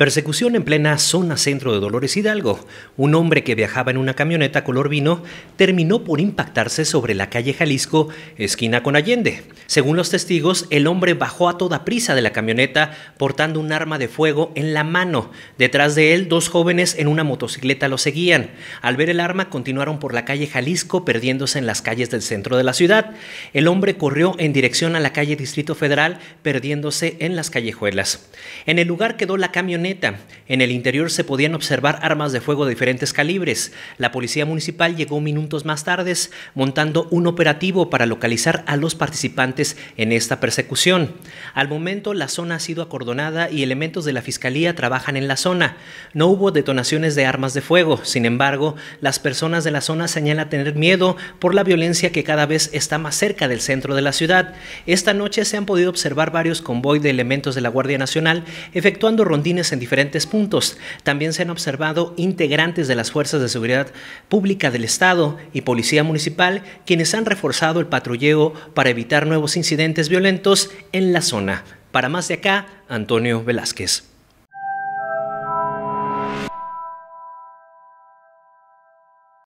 Persecución en plena zona centro de Dolores Hidalgo. Un hombre que viajaba en una camioneta color vino terminó por impactarse sobre la calle Jalisco, esquina con Allende. Según los testigos, el hombre bajó a toda prisa de la camioneta portando un arma de fuego en la mano. Detrás de él, dos jóvenes en una motocicleta lo seguían. Al ver el arma, continuaron por la calle Jalisco, perdiéndose en las calles del centro de la ciudad. El hombre corrió en dirección a la calle Distrito Federal, perdiéndose en las callejuelas. En el lugar quedó la camioneta en el interior se podían observar armas de fuego de diferentes calibres. La policía municipal llegó minutos más tarde montando un operativo para localizar a los participantes en esta persecución. Al momento la zona ha sido acordonada y elementos de la fiscalía trabajan en la zona. No hubo detonaciones de armas de fuego, sin embargo, las personas de la zona señalan tener miedo por la violencia que cada vez está más cerca del centro de la ciudad. Esta noche se han podido observar varios convoy de elementos de la Guardia Nacional efectuando rondines en diferentes puntos. También se han observado integrantes de las fuerzas de seguridad pública del Estado y Policía Municipal quienes han reforzado el patrulleo para evitar nuevos incidentes violentos en la zona. Para más de acá, Antonio Velázquez.